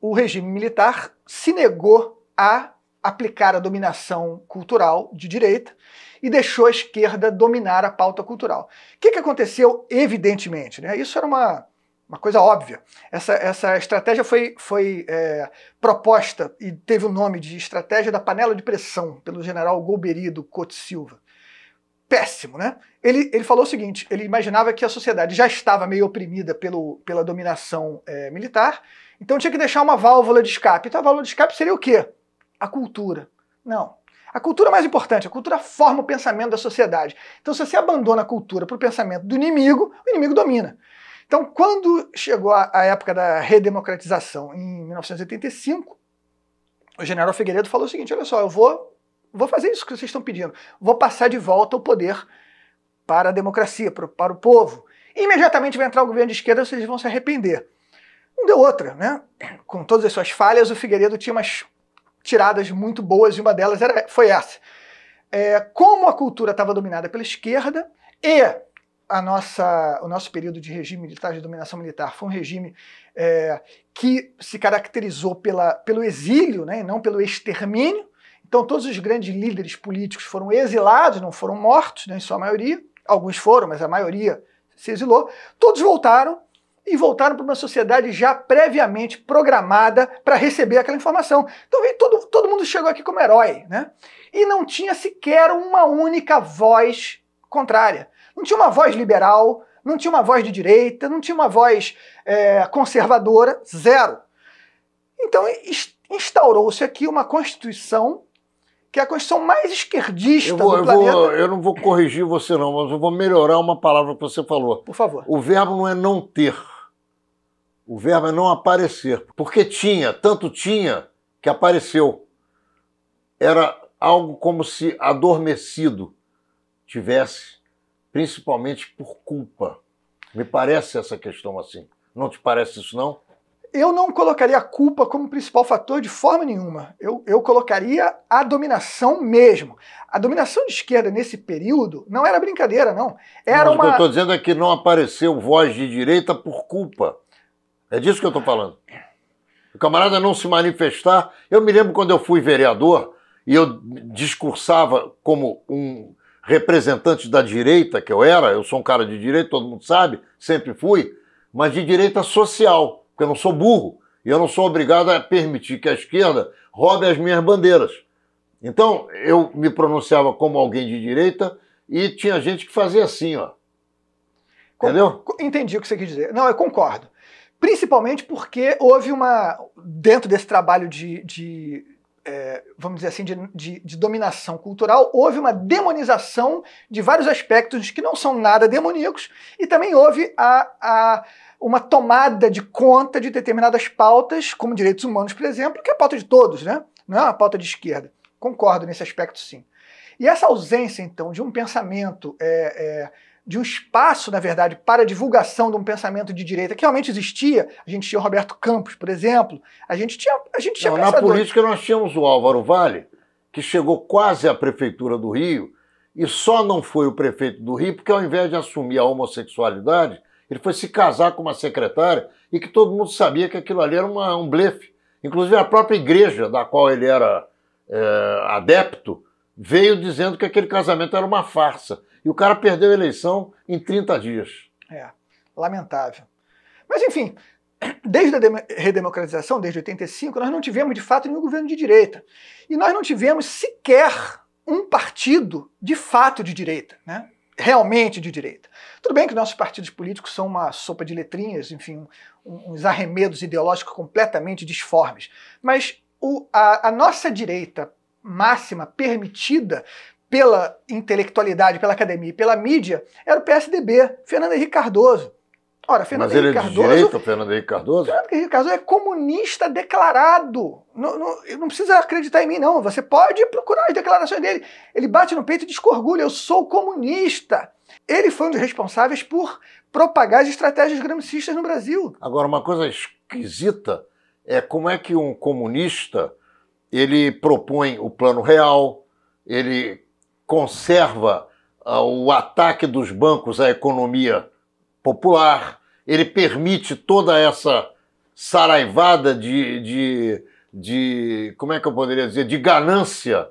O regime militar se negou a aplicar a dominação cultural de direita e deixou a esquerda dominar a pauta cultural. O que, que aconteceu, evidentemente? Né? Isso era uma, uma coisa óbvia. Essa, essa estratégia foi, foi é, proposta e teve o nome de Estratégia da Panela de Pressão pelo general Golbery do Couto Silva péssimo, né? Ele, ele falou o seguinte: ele imaginava que a sociedade já estava meio oprimida pelo, pela dominação é, militar, então tinha que deixar uma válvula de escape. Então a válvula de escape seria o quê? A cultura. Não. A cultura é mais importante, a cultura forma o pensamento da sociedade. Então, se você abandona a cultura para o pensamento do inimigo, o inimigo domina. Então, quando chegou a, a época da redemocratização, em 1985, o general Figueiredo falou o seguinte: olha só, eu vou Vou fazer isso que vocês estão pedindo. Vou passar de volta o poder para a democracia, para o povo. imediatamente vai entrar o governo de esquerda, vocês vão se arrepender. Não deu outra, né? Com todas as suas falhas, o Figueiredo tinha umas tiradas muito boas e uma delas era, foi essa. É, como a cultura estava dominada pela esquerda e a nossa, o nosso período de regime militar, de dominação militar, foi um regime é, que se caracterizou pela, pelo exílio, né, e não pelo extermínio, então, todos os grandes líderes políticos foram exilados, não foram mortos, né, em sua maioria. Alguns foram, mas a maioria se exilou. Todos voltaram e voltaram para uma sociedade já previamente programada para receber aquela informação. Então, todo, todo mundo chegou aqui como herói, né? E não tinha sequer uma única voz contrária. Não tinha uma voz liberal, não tinha uma voz de direita, não tinha uma voz é, conservadora, zero. Então, instaurou-se aqui uma constituição que é a Constituição mais esquerdista eu vou, do planeta. Eu, vou, eu, não vou corrigir você não, mas eu vou melhorar uma palavra que você falou. Por favor. O verbo não é não ter. O verbo é não aparecer. Porque tinha, tanto tinha, que apareceu. Era algo como se adormecido tivesse, principalmente por culpa. Me parece essa questão assim. Não te parece isso não? eu não colocaria a culpa como principal fator de forma nenhuma. Eu, eu colocaria a dominação mesmo. A dominação de esquerda nesse período não era brincadeira, não. Era Mas uma... o que eu estou dizendo é que não apareceu voz de direita por culpa. É disso que eu estou falando. O camarada não se manifestar. Eu me lembro quando eu fui vereador e eu discursava como um representante da direita que eu era. Eu sou um cara de direita, todo mundo sabe, sempre fui, mas de direita social porque eu não sou burro e eu não sou obrigado a permitir que a esquerda roube as minhas bandeiras. Então, eu me pronunciava como alguém de direita e tinha gente que fazia assim, ó. Entendeu? Entendi o que você quis dizer. Não, eu concordo. Principalmente porque houve uma. Dentro desse trabalho de, de é, vamos dizer assim, de, de, de, dominação cultural, houve uma demonização de vários aspectos que não são nada demoníacos, e também houve a, a, uma tomada de conta de determinadas pautas, como direitos humanos, por exemplo, que é a pauta de todos, né? não é uma pauta de esquerda. Concordo nesse aspecto, sim. E essa ausência, então, de um pensamento é, é, de um espaço, na verdade, para a divulgação de um pensamento de direita que realmente existia. A gente tinha o Roberto Campos, por exemplo. A gente tinha, a gente tinha não, Na política nós tínhamos o Álvaro Vale, que chegou quase à prefeitura do Rio e só não foi o prefeito do Rio porque ao invés de assumir a homossexualidade, ele foi se casar com uma secretária e que todo mundo sabia que aquilo ali era uma, um blefe. Inclusive a própria igreja da qual ele era é, adepto veio dizendo que aquele casamento era uma farsa. E o cara perdeu a eleição em 30 dias. É, lamentável. Mas, enfim, desde a redemocratização, desde 85, nós não tivemos de fato nenhum governo de direita. E nós não tivemos sequer um partido de fato de direita, né? realmente de direita. Tudo bem que nossos partidos políticos são uma sopa de letrinhas, enfim, uns arremedos ideológicos completamente disformes, mas o, a, a nossa direita máxima permitida pela intelectualidade, pela academia e pela mídia era o PSDB, Fernando Henrique Cardoso. Ora, Fernando Mas Henrique ele é de Cardoso, Fernando Henrique Cardoso? Fernando Henrique Cardoso é comunista declarado. Não, não, não, precisa acreditar em mim, não. Você pode procurar as declarações dele. Ele bate no peito e diz com orgulho, eu sou comunista. Ele foi um dos responsáveis por propagar as estratégias gramscistas no Brasil. Agora, uma coisa esquisita é como é que um comunista ele propõe o plano real, ele conserva ah, o ataque dos bancos à economia popular, ele permite toda essa saraivada de, de, de como é que eu poderia dizer, de ganância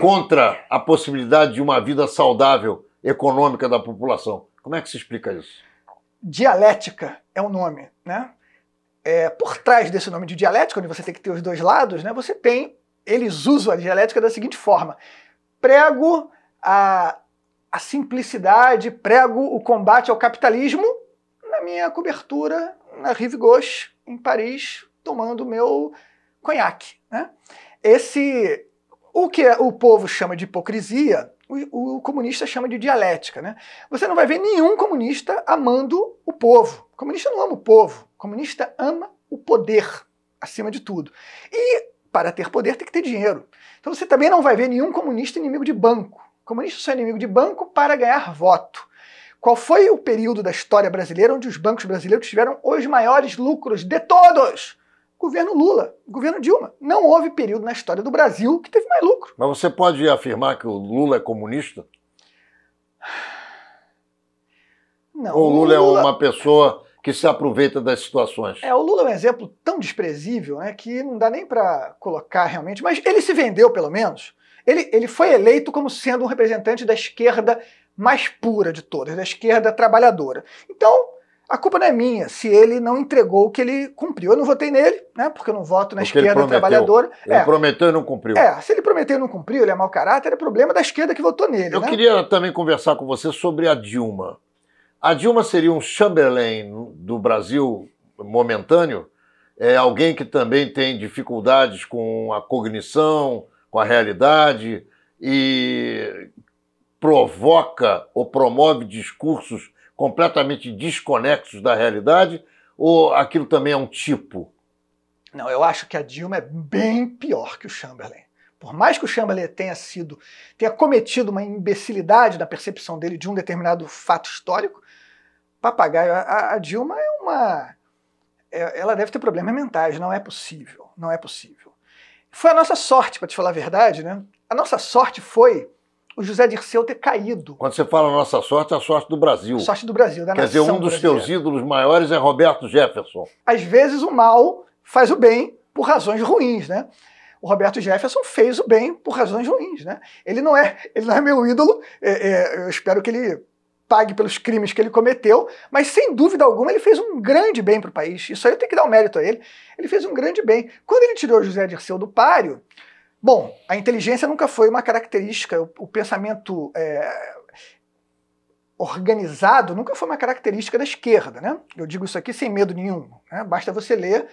contra a possibilidade de uma vida saudável econômica da população. Como é que se explica isso? Dialética é o nome, né? É, por trás desse nome de dialética, onde você tem que ter os dois lados, né, você tem, eles usam a dialética da seguinte forma: prego a, a simplicidade, prego o combate ao capitalismo na minha cobertura na Rive Gauche, em Paris, tomando meu conhaque. Né? Esse, o que o povo chama de hipocrisia, o, o, comunista chama de dialética. Né? Você não vai ver nenhum comunista amando o povo. O comunista não ama o povo, o comunista ama o poder, acima de tudo. E para ter poder tem que ter dinheiro. Então você também não vai ver nenhum comunista inimigo de banco. Comunista só é inimigo de banco para ganhar voto. Qual foi o período da história brasileira onde os bancos brasileiros tiveram os maiores lucros de todos? Governo Lula, governo Dilma. Não houve período na história do Brasil que teve mais lucro. Mas você pode afirmar que o Lula é comunista? Não. Ou o Lula, é Lula é uma pessoa que se aproveita das situações. É, o Lula é um exemplo tão desprezível né, que não dá nem para colocar realmente, mas ele se vendeu, pelo menos. Ele, ele foi eleito como sendo um representante da esquerda mais pura de todas, da esquerda trabalhadora. Então, a culpa não é minha se ele não entregou o que ele cumpriu. Eu não votei nele, né? Porque eu não voto na porque esquerda ele trabalhadora. Ele é. prometeu e não cumpriu. É, se ele prometeu e não cumpriu, ele é mau caráter, é problema da esquerda que votou nele. Eu né? queria também conversar com você sobre a Dilma. A Dilma seria um Chamberlain do Brasil momentâneo? É alguém que também tem dificuldades com a cognição, com a realidade e provoca ou promove discursos completamente desconexos da realidade? Ou aquilo também é um tipo? Não, eu acho que a Dilma é bem pior que o Chamberlain. Por mais que o Chamberlain tenha sido, tenha cometido uma imbecilidade na percepção dele de um determinado fato histórico, papagaio. A, a Dilma é uma. É, ela deve ter problemas mentais, não é possível. Não é possível. Foi a nossa sorte, para te falar a verdade, né? A nossa sorte foi o José Dirceu ter caído. Quando você fala nossa sorte, é a sorte do Brasil. A sorte do Brasil, da Quer dizer, um dos brasileira. seus ídolos maiores é Roberto Jefferson. Às vezes o mal faz o bem por razões ruins, né? O Roberto Jefferson fez o bem por razões ruins, né? Ele não é, ele não é meu ídolo. É, é, eu espero que ele pague pelos crimes que ele cometeu, mas sem dúvida alguma ele fez um grande bem para o país. Isso aí eu tenho que dar um mérito a ele. Ele fez um grande bem. Quando ele tirou José Dirceu do páreo, bom, a inteligência nunca foi uma característica, o, o pensamento é, organizado nunca foi uma característica da esquerda, né? Eu digo isso aqui sem medo nenhum. Né? Basta você ler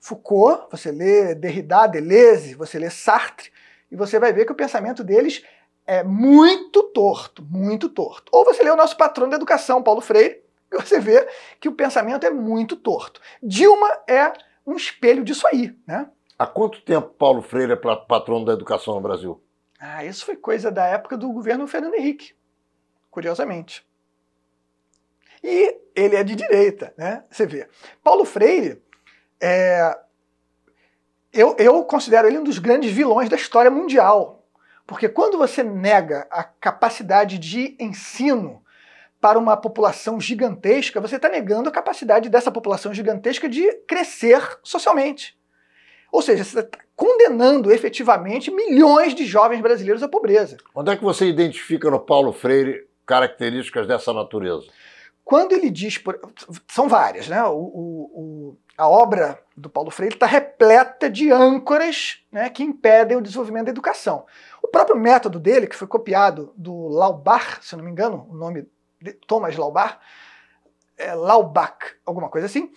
Foucault, você lê Derrida, Deleuze, você lê Sartre, e você vai ver que o pensamento deles é muito torto, muito torto. Ou você lê o nosso patrão da educação, Paulo Freire, e você vê que o pensamento é muito torto. Dilma é um espelho disso aí, né? Há quanto tempo Paulo Freire é patrono da educação no Brasil? Ah, isso foi coisa da época do governo Fernando Henrique, curiosamente. E ele é de direita, né? Você vê. Paulo Freire, é... eu, eu considero ele um dos grandes vilões da história mundial, porque quando você nega a capacidade de ensino para uma população gigantesca, você está negando a capacidade dessa população gigantesca de crescer socialmente. Ou seja, você está condenando efetivamente milhões de jovens brasileiros à pobreza. Onde é que você identifica no Paulo Freire características dessa natureza? Quando ele diz. Por... São várias, né? O, o, o... A obra do Paulo Freire está repleta de âncoras né, que impedem o desenvolvimento da educação. O próprio método dele, que foi copiado do Laubach, se não me engano, o nome de Thomas é Laubach, alguma coisa assim,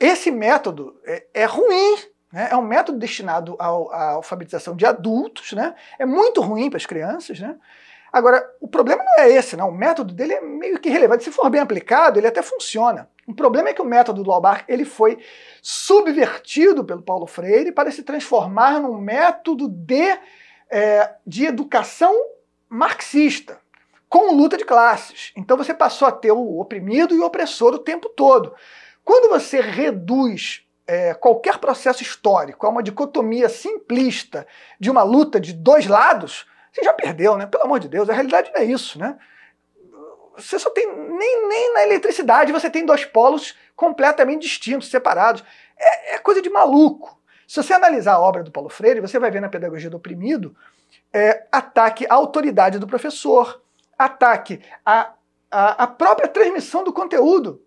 esse método é, é ruim né, é um método destinado à alfabetização de adultos, né? é muito ruim para as crianças, né? Agora, o problema não é esse, não. O método dele é meio que relevante. Se for bem aplicado, ele até funciona. O problema é que o método do Laubar ele foi subvertido pelo Paulo Freire para se transformar num método de, é, de educação marxista, com luta de classes. Então você passou a ter o oprimido e o opressor o tempo todo. Quando você reduz é, qualquer processo histórico a uma dicotomia simplista de uma luta de dois lados, você já perdeu, né? Pelo amor de Deus, a realidade não é isso, né? Você só tem. Nem, nem na eletricidade você tem dois polos completamente distintos, separados. É, é coisa de maluco. Se você analisar a obra do Paulo Freire, você vai ver na pedagogia do oprimido é, ataque à autoridade do professor, ataque à, à, à própria transmissão do conteúdo.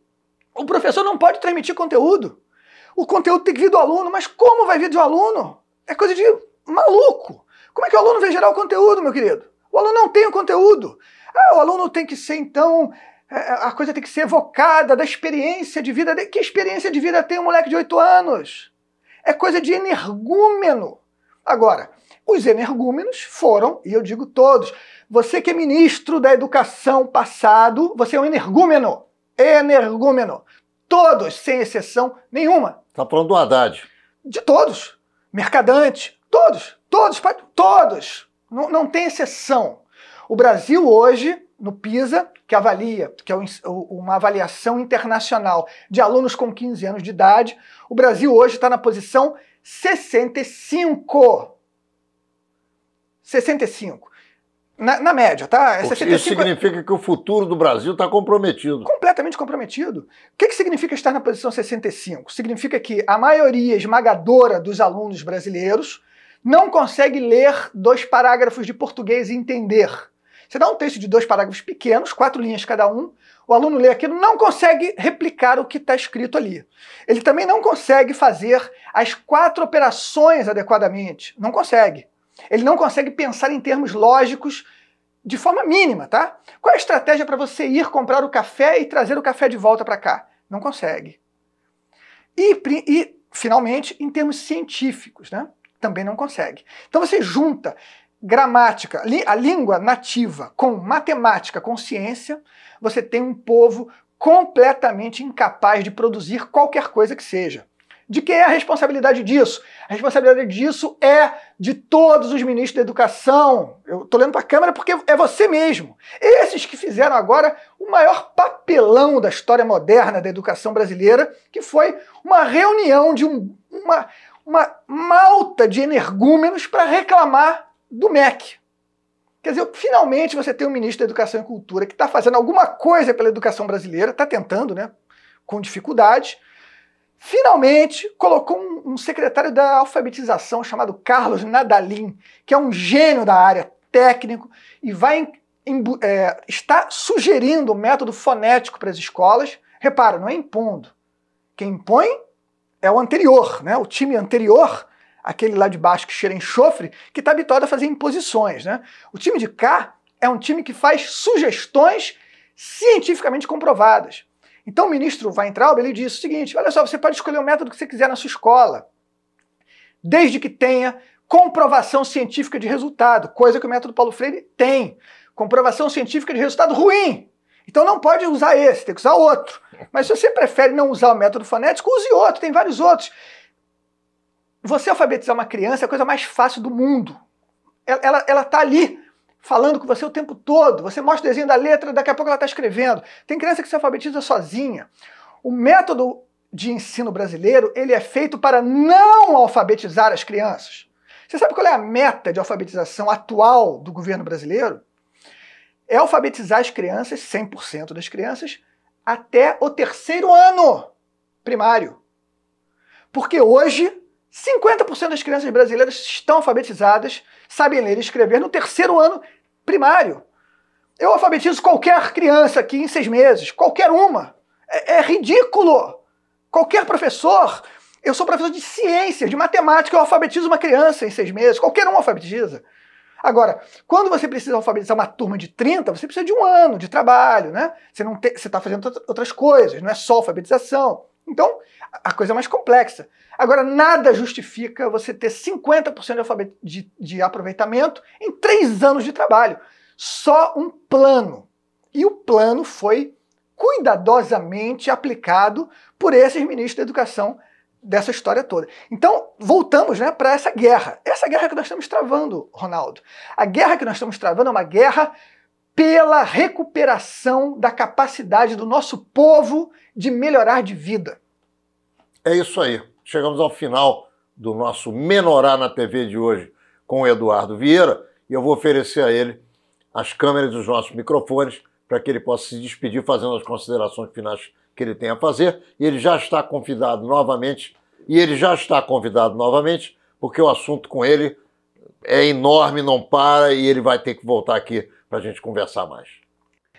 O professor não pode transmitir conteúdo. O conteúdo tem que vir do aluno, mas como vai vir do aluno? É coisa de maluco. Como é que o aluno vai gerar o conteúdo, meu querido? O aluno não tem o conteúdo. Ah, o aluno tem que ser, então, é, é, a coisa tem que ser evocada da experiência de vida. Que experiência de vida tem um moleque de 8 anos? É coisa de energúmeno. Agora, os energúmenos foram, e eu digo todos, você que é ministro da educação passado, você é um energúmeno. Energúmeno. Todos, sem exceção nenhuma. Tá falando do Haddad. De todos. Mercadante, todos. Todos, todos. Não, não tem exceção. O Brasil hoje, no PISA, que avalia, que é uma avaliação internacional de alunos com 15 anos de idade, o Brasil hoje está na posição 65. 65. Na, na média, tá? É 65... Isso significa que o futuro do Brasil está comprometido. Completamente comprometido. O que, que significa estar na posição 65? Significa que a maioria esmagadora dos alunos brasileiros não consegue ler dois parágrafos de português e entender. Você dá um texto de dois parágrafos pequenos, quatro linhas cada um, o aluno lê aquilo, não consegue replicar o que está escrito ali. Ele também não consegue fazer as quatro operações adequadamente. Não consegue. Ele não consegue pensar em termos lógicos de forma mínima, tá? Qual é a estratégia para você ir comprar o café e trazer o café de volta para cá? Não consegue. E, e, finalmente, em termos científicos, né? também não consegue. Então você junta gramática, a língua nativa com matemática, com ciência, você tem um povo completamente incapaz de produzir qualquer coisa que seja. De quem é a responsabilidade disso? A responsabilidade disso é de todos os ministros da educação. Eu estou lendo para a câmera porque é você mesmo. Esses que fizeram agora o maior papelão da história moderna da educação brasileira, que foi uma reunião de um, uma, uma malta de energúmenos para reclamar do MEC. Quer dizer, finalmente você tem um ministro da Educação e Cultura que está fazendo alguma coisa pela educação brasileira, está tentando, né? Com dificuldade. Finalmente colocou um, um, secretário da alfabetização chamado Carlos Nadalim, que é um gênio da área técnico e vai em, é, está sugerindo o método fonético para as escolas. Repara, não é impondo. Quem impõe é o anterior, né? O time anterior, aquele lá de baixo que cheira enxofre, que está habituado a fazer imposições, né? O time de cá é um time que faz sugestões cientificamente comprovadas. Então o ministro Weintraub, ele disse o seguinte, olha só, você pode escolher o método que você quiser na sua escola, desde que tenha comprovação científica de resultado, coisa que o método Paulo Freire tem. Comprovação científica de resultado ruim, então não pode usar esse, tem que usar outro. Mas se você prefere não usar o método fonético, use outro, tem vários outros. Você alfabetizar uma criança é a coisa mais fácil do mundo. Ela está ali falando com você o tempo todo. Você mostra o desenho da letra, daqui a pouco ela está escrevendo. Tem criança que se alfabetiza sozinha. O método de ensino brasileiro ele é feito para não alfabetizar as crianças. Você sabe qual é a meta de alfabetização atual do governo brasileiro? é alfabetizar as crianças, 100% das crianças, até o terceiro ano primário. Porque hoje, 50% das crianças brasileiras estão alfabetizadas, sabem ler e escrever no terceiro ano primário. Eu alfabetizo qualquer criança aqui em seis meses, qualquer uma. É, é ridículo! Qualquer professor. Eu sou professor de ciência, de matemática, eu alfabetizo uma criança em seis meses, qualquer um alfabetiza. Agora, quando você precisa alfabetizar uma turma de 30, você precisa de um ano de trabalho, né? Você não está fazendo outras coisas, não é só alfabetização. Então, a coisa é mais complexa. Agora, nada justifica você ter 50% de, de, de aproveitamento em três anos de trabalho. Só um plano. E o plano foi cuidadosamente aplicado por esses ministros da educação dessa história toda. Então, voltamos né, para essa guerra. Essa guerra que nós estamos travando, Ronaldo. A guerra que nós estamos travando é uma guerra pela recuperação da capacidade do nosso povo de melhorar de vida. É isso aí. Chegamos ao final do nosso Menorar na TV de hoje com o Eduardo Vieira e eu vou oferecer a ele as câmeras e os nossos microfones para que ele possa se despedir fazendo as considerações finais que ele tem a fazer, e ele já está convidado novamente, e ele já está convidado novamente, porque o assunto com ele é enorme, não para, e ele vai ter que voltar aqui para a gente conversar mais.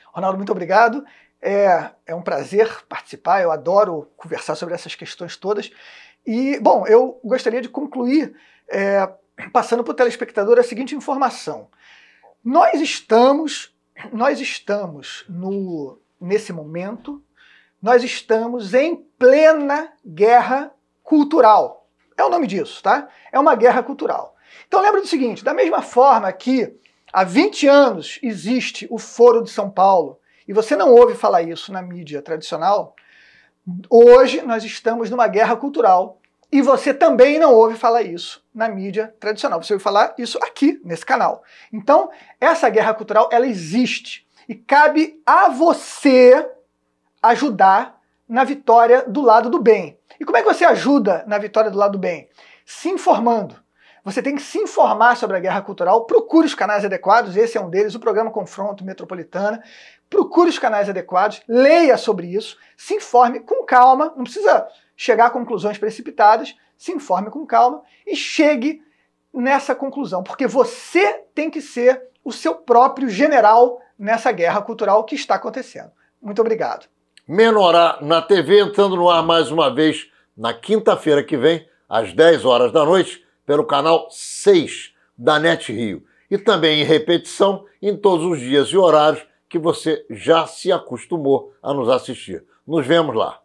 Ronaldo, muito obrigado. É, é um prazer participar, eu adoro conversar sobre essas questões todas. E, bom, eu gostaria de concluir é, passando para o telespectador a seguinte informação. Nós estamos, nós estamos no, nesse momento nós estamos em plena guerra cultural. É o nome disso, tá? É uma guerra cultural. Então lembra do seguinte: da mesma forma que há 20 anos existe o Foro de São Paulo, e você não ouve falar isso na mídia tradicional, hoje nós estamos numa guerra cultural. E você também não ouve falar isso na mídia tradicional. Você ouve falar isso aqui, nesse canal. Então, essa guerra cultural, ela existe. E cabe a você ajudar na vitória do lado do bem. E como é que você ajuda na vitória do lado do bem? Se informando. Você tem que se informar sobre a guerra cultural, procure os canais adequados, esse é um deles, o programa Confronto Metropolitana. Procure os canais adequados, leia sobre isso, se informe com calma, não precisa chegar a conclusões precipitadas, se informe com calma e chegue nessa conclusão, porque você tem que ser o seu próprio general nessa guerra cultural que está acontecendo. Muito obrigado. Menorá na TV, entrando no ar mais uma vez na quinta-feira que vem, às 10 horas da noite, pelo canal 6 da Net Rio. E também em repetição em todos os dias e horários que você já se acostumou a nos assistir. Nos vemos lá.